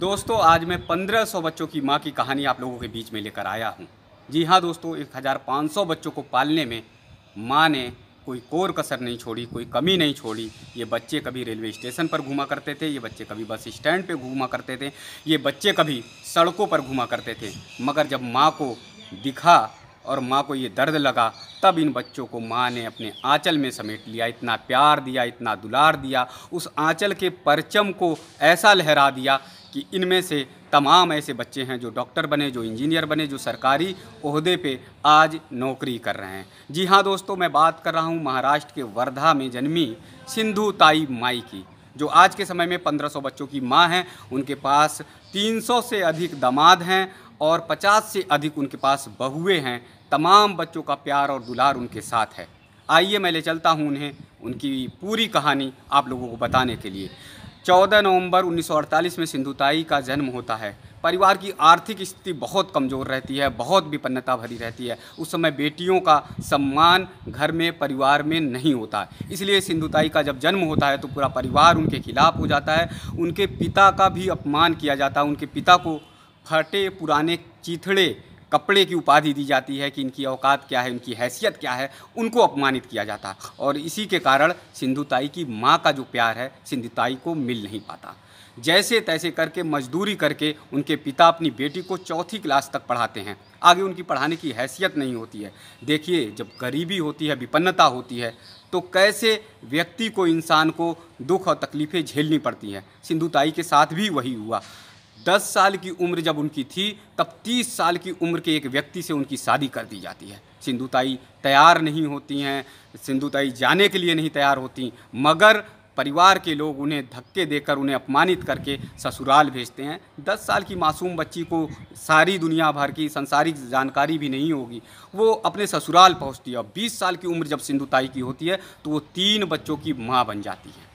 दोस्तों आज मैं 1500 बच्चों की माँ की कहानी आप लोगों के बीच में लेकर आया हूँ जी हाँ दोस्तों 1500 बच्चों को पालने में माँ ने कोई कोर कसर नहीं छोड़ी कोई कमी नहीं छोड़ी ये बच्चे कभी रेलवे स्टेशन पर घूमा करते थे ये बच्चे कभी बस स्टैंड पे घूमा करते थे ये बच्चे कभी सड़कों पर घूमा करते थे मगर जब माँ को दिखा और माँ को ये दर्द लगा तब इन बच्चों को माँ ने अपने आंचल में समेट लिया इतना प्यार दिया इतना दुलार दिया उस आंचल के परचम को ऐसा लहरा दिया कि इनमें से तमाम ऐसे बच्चे हैं जो डॉक्टर बने जो इंजीनियर बने जो सरकारी अहदे पे आज नौकरी कर रहे हैं जी हाँ दोस्तों मैं बात कर रहा हूँ महाराष्ट्र के वर्धा में जन्मी सिंधु ताई माई की जो आज के समय में 1500 बच्चों की माँ हैं उनके पास 300 से अधिक दामाद हैं और 50 से अधिक उनके पास बहुए हैं तमाम बच्चों का प्यार और दुलार उनके साथ है आइए मैं ले चलता हूँ उन्हें उनकी पूरी कहानी आप लोगों को बताने के लिए 14 नवंबर 1948 में सिंधुताई का जन्म होता है परिवार की आर्थिक स्थिति बहुत कमज़ोर रहती है बहुत विपन्नता भरी रहती है उस समय बेटियों का सम्मान घर में परिवार में नहीं होता इसलिए सिंधुताई का जब जन्म होता है तो पूरा परिवार उनके खिलाफ हो जाता है उनके पिता का भी अपमान किया जाता है उनके पिता को फटे पुराने चिथड़े कपड़े की उपाधि दी जाती है कि इनकी औकात क्या है इनकी हैसियत क्या है उनको अपमानित किया जाता है और इसी के कारण सिंधुताई की माँ का जो प्यार है सिंधुताई को मिल नहीं पाता जैसे तैसे करके मजदूरी करके उनके पिता अपनी बेटी को चौथी क्लास तक पढ़ाते हैं आगे उनकी पढ़ाने की हैसियत नहीं होती है देखिए जब गरीबी होती है विपन्नता होती है तो कैसे व्यक्ति को इंसान को दुख और तकलीफ़ें झेलनी पड़ती हैं सिंधुताई के साथ भी वही हुआ दस साल की उम्र जब उनकी थी तब तीस साल की उम्र के एक व्यक्ति से उनकी शादी कर दी जाती है सिंधुताई तैयार नहीं होती हैं सिंधुताई जाने के लिए नहीं तैयार होती मगर परिवार के लोग उन्हें धक्के देकर उन्हें अपमानित करके ससुराल भेजते हैं दस साल की मासूम बच्ची को सारी दुनिया भर की संसारिक जानकारी भी नहीं होगी वो अपने ससुराल पहुंचती है और बीस साल की उम्र जब सिंधुताई की होती है तो वो तीन बच्चों की माँ बन जाती है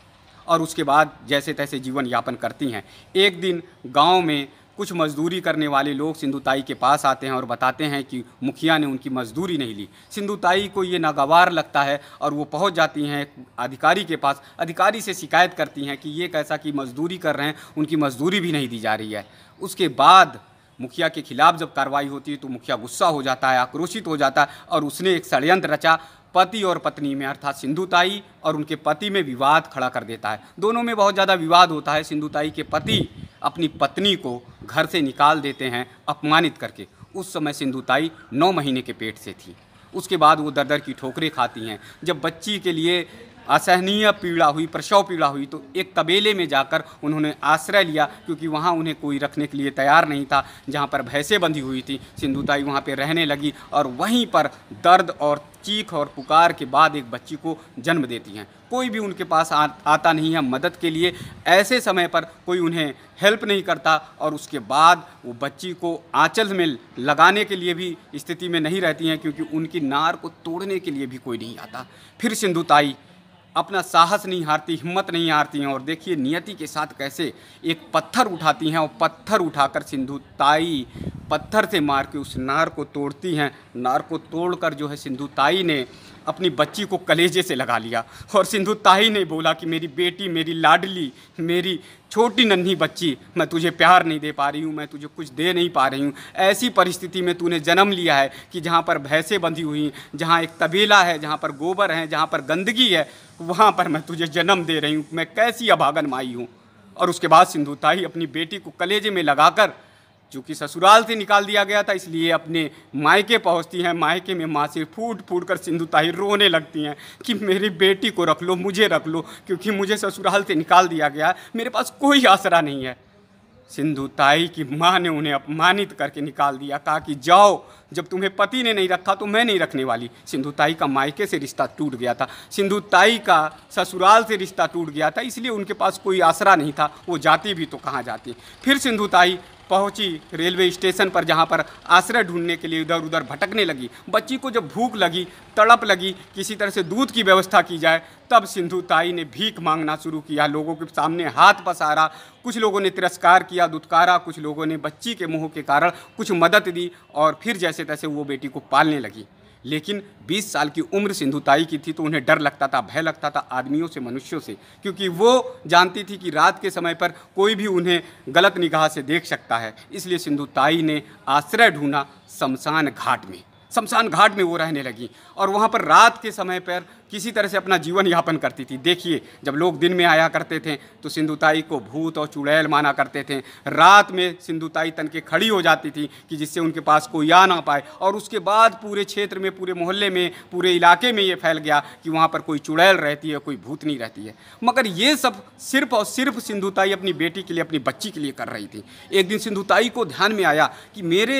और उसके बाद जैसे तैसे जीवन यापन करती हैं एक दिन गांव में कुछ मजदूरी करने वाले लोग सिंधुताई के पास आते हैं और बताते हैं कि मुखिया ने उनकी मजदूरी नहीं ली सिंधुताई को ये नागवार लगता है और वो पहुंच जाती हैं अधिकारी के पास अधिकारी से शिकायत करती हैं कि ये कैसा कि मजदूरी कर रहे हैं उनकी मजदूरी भी नहीं दी जा रही है उसके बाद मुखिया के खिलाफ जब कार्रवाई होती है तो मुखिया गुस्सा हो जाता है आक्रोशित हो जाता है और उसने एक षडयंत्र रचा पति और पत्नी में अर्थात सिंधुताई और उनके पति में विवाद खड़ा कर देता है दोनों में बहुत ज़्यादा विवाद होता है सिंधुताई के पति अपनी पत्नी को घर से निकाल देते हैं अपमानित करके उस समय सिंधुताई नौ महीने के पेट से थी उसके बाद वो दर दर की ठोकरें खाती हैं जब बच्ची के लिए असहनीय पीड़ा हुई प्रसव पीड़ा हुई तो एक तबेले में जाकर उन्होंने आश्रय लिया क्योंकि वहाँ उन्हें कोई रखने के लिए तैयार नहीं था जहाँ पर भैंसें बंधी हुई थी सिंधुताई वहाँ पर रहने लगी और वहीं पर दर्द और चीख और पुकार के बाद एक बच्ची को जन्म देती हैं कोई भी उनके पास आ, आता नहीं है मदद के लिए ऐसे समय पर कोई उन्हें हेल्प नहीं करता और उसके बाद वो बच्ची को आंचल में लगाने के लिए भी स्थिति में नहीं रहती हैं क्योंकि उनकी नार को तोड़ने के लिए भी कोई नहीं आता फिर सिंधुताई अपना साहस नहीं हारती हिम्मत नहीं हारती हैं और देखिए नियति के साथ कैसे एक पत्थर उठाती हैं और पत्थर उठाकर सिंधु ताई पत्थर से मार के उस नार को तोड़ती हैं नार को तोड़कर जो है सिंधु ताई ने अपनी बच्ची को कलेजे से लगा लिया और सिंधु ताही ने बोला कि मेरी बेटी मेरी लाडली मेरी छोटी नन्ही बच्ची मैं तुझे प्यार नहीं दे पा रही हूँ मैं तुझे कुछ दे नहीं पा रही हूँ ऐसी परिस्थिति में तूने जन्म लिया है कि जहाँ पर भैंसें बंधी हुई जहाँ एक तबेला है जहाँ पर गोबर है जहाँ पर गंदगी है वहाँ पर मैं तुझे जन्म दे रही हूँ मैं कैसी अभागन माई हूँ और उसके बाद सिंधुताई अपनी बेटी को कलेजे में लगाकर चूँकि ससुराल से निकाल दिया गया था इसलिए अपने मायके पहुँचती हैं मायके में माँ से फूट फूट कर सिंधु ताही रोने लगती हैं कि मेरी बेटी को रख लो मुझे रख लो क्योंकि मुझे ससुराल से निकाल दिया गया मेरे पास कोई आसरा नहीं है सिंधु ताई की माँ ने उन्हें अपमानित करके निकाल दिया कहा कि जाओ जब तुम्हें पति ने नहीं रखा तो मैं नहीं रखने वाली सिंधुताई का मायके से रिश्ता टूट गया था सिंधुताई का ससुराल से रिश्ता टूट गया था इसलिए उनके पास कोई आसरा नहीं था वो जाती भी तो कहाँ जाती फिर सिंधुताई पहुंची रेलवे स्टेशन पर जहाँ पर आश्रय ढूंढने के लिए इधर उधर भटकने लगी बच्ची को जब भूख लगी तड़प लगी किसी तरह से दूध की व्यवस्था की जाए तब सिंधु ताई ने भीख मांगना शुरू किया लोगों के सामने हाथ पसारा कुछ लोगों ने तिरस्कार किया दुत्कारा कुछ लोगों ने बच्ची के मुँह के कारण कुछ मदद दी और फिर जैसे जैसे तैसे वो बेटी को पालने लगी लेकिन 20 साल की उम्र सिंधुताई की थी तो उन्हें डर लगता था भय लगता था आदमियों से मनुष्यों से क्योंकि वो जानती थी कि रात के समय पर कोई भी उन्हें गलत निगाह से देख सकता है इसलिए सिंधुताई ने आश्रय ढूंढा शमशान घाट में शमशान घाट में वो रहने लगी और वहाँ पर रात के समय पर किसी तरह से अपना जीवन यापन करती थी देखिए जब लोग दिन में आया करते थे तो सिंधुताई को भूत और चुड़ैल माना करते थे रात में सिंधुताई तन के खड़ी हो जाती थी कि जिससे उनके पास कोई आ ना पाए और उसके बाद पूरे क्षेत्र में पूरे मोहल्ले में पूरे इलाके में ये फैल गया कि वहाँ पर कोई चुड़ैल रहती है कोई भूत नहीं रहती है मगर ये सब सिर्फ और सिर्फ सिंधुताई अपनी बेटी के लिए अपनी बच्ची के लिए कर रही थी एक दिन सिंधुताई को ध्यान में आया कि मेरे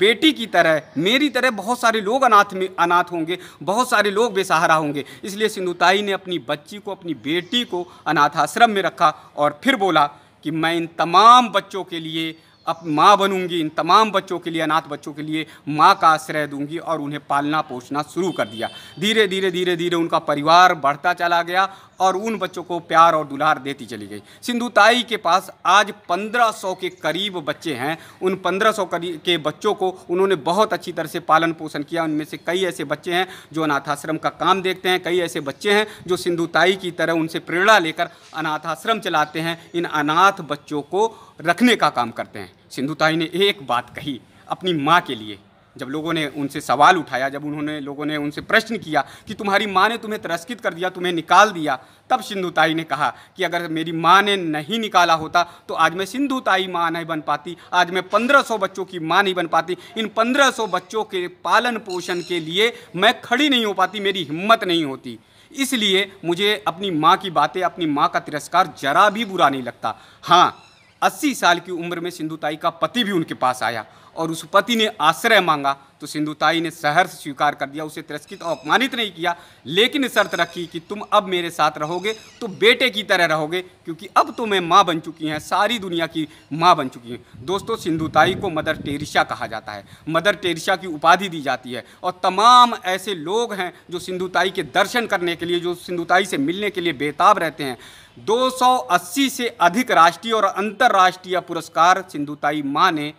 बेटी की तरह मेरी तरह बहुत सारे लोग अनाथ में अनाथ होंगे बहुत सारे लोग बेसहारा होंगे इसलिए सिंधुताई ने अपनी बच्ची को अपनी बेटी को अनाथ आश्रम में रखा और फिर बोला कि मैं इन तमाम बच्चों के लिए अब माँ बनूंगी इन तमाम बच्चों के लिए अनाथ बच्चों के लिए माँ का आश्रय दूंगी और उन्हें पालना पोषना शुरू कर दिया धीरे धीरे धीरे धीरे उनका परिवार बढ़ता चला गया और उन बच्चों को प्यार और दुलार देती चली गई सिंधुताई के पास आज 1500 के करीब बच्चे हैं उन 1500 के बच्चों को उन्होंने बहुत अच्छी तरह से पालन पोषण किया उनमें से कई ऐसे बच्चे हैं जो अनाथाश्रम का काम देखते हैं कई ऐसे बच्चे हैं जो सिंधुताई की तरह उनसे प्रेरणा लेकर अनाथाश्रम चलाते हैं इन अनाथ बच्चों को रखने का काम करते हैं सिंधुताई ने एक बात कही अपनी माँ के लिए जब लोगों ने उनसे सवाल उठाया जब उन्होंने लोगों ने उनसे प्रश्न किया कि तुम्हारी माँ ने तुम्हें तिरस्कृत कर दिया तुम्हें निकाल दिया तब सिंधुताई ने कहा कि अगर मेरी माँ ने नहीं निकाला होता तो आज मैं सिंधुताई माँ नहीं बन पाती आज मैं पंद्रह सौ बच्चों की माँ नहीं बन पाती इन पंद्रह सौ बच्चों के पालन पोषण के लिए मैं खड़ी नहीं हो पाती मेरी हिम्मत नहीं होती इसलिए मुझे अपनी माँ की बातें अपनी माँ का तिरस्कार जरा भी बुरा नहीं लगता हाँ अस्सी साल की उम्र में सिंधुताई का पति भी उनके पास आया और उस पति ने आश्रय मांगा तो सिंधुताई ने सहर्ष स्वीकार कर दिया उसे तिरस्कृत और अपमानित नहीं किया लेकिन शर्त रखी कि तुम अब मेरे साथ रहोगे तो बेटे की तरह रहोगे क्योंकि अब तो मैं माँ बन चुकी हैं सारी दुनिया की माँ बन चुकी हैं दोस्तों सिंधुताई को मदर टेरिशा कहा जाता है मदर टेरिशा की उपाधि दी जाती है और तमाम ऐसे लोग हैं जो सिंधुताई के दर्शन करने के लिए जो सिंधुताई से मिलने के लिए बेताब रहते हैं 280 से अधिक राष्ट्रीय और अंतर्राष्ट्रीय पुरस्कार सिंधुताई माँ ने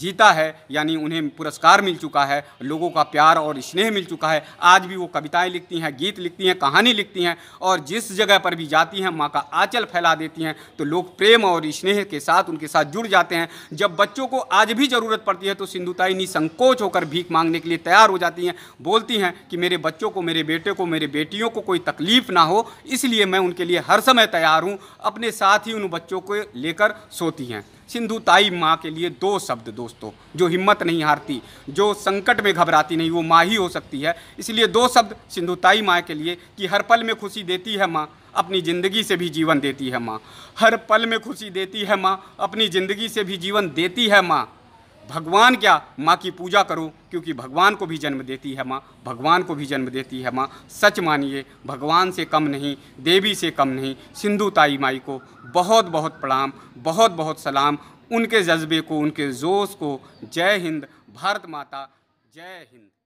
जीता है यानी उन्हें पुरस्कार मिल चुका है लोगों का प्यार और स्नेह मिल चुका है आज भी वो कविताएं लिखती हैं गीत लिखती हैं कहानी लिखती हैं और जिस जगह पर भी जाती हैं माँ का आंचल फैला देती हैं तो लोग प्रेम और स्नेह के साथ उनके साथ जुड़ जाते हैं जब बच्चों को आज भी ज़रूरत पड़ती है तो सिंधुताई निसंकोच होकर भीख मांगने के लिए तैयार हो जाती हैं बोलती हैं कि मेरे बच्चों को मेरे बेटे को मेरे बेटियों को कोई तकलीफ ना हो इसलिए मैं उनके लिए हर समय तैयार हूँ अपने साथ ही उन बच्चों को लेकर सोती हैं सिंधु ताई माँ के लिए दो शब्द दोस्तों जो हिम्मत नहीं हारती जो संकट में घबराती नहीं वो माँ ही हो सकती है इसलिए दो शब्द सिंधु ताई माँ के लिए कि हर पल में खुशी देती है माँ अपनी ज़िंदगी से भी जीवन देती है माँ हर पल में खुशी देती है माँ अपनी ज़िंदगी से भी जीवन देती है माँ भगवान क्या माँ की पूजा करो क्योंकि भगवान को भी जन्म देती है माँ भगवान को भी जन्म देती है माँ सच मानिए भगवान से कम नहीं देवी से कम नहीं सिंधु ताई माई को बहुत बहुत प्रणाम बहुत बहुत सलाम उनके जज्बे को उनके जोश को जय हिंद भारत माता जय हिंद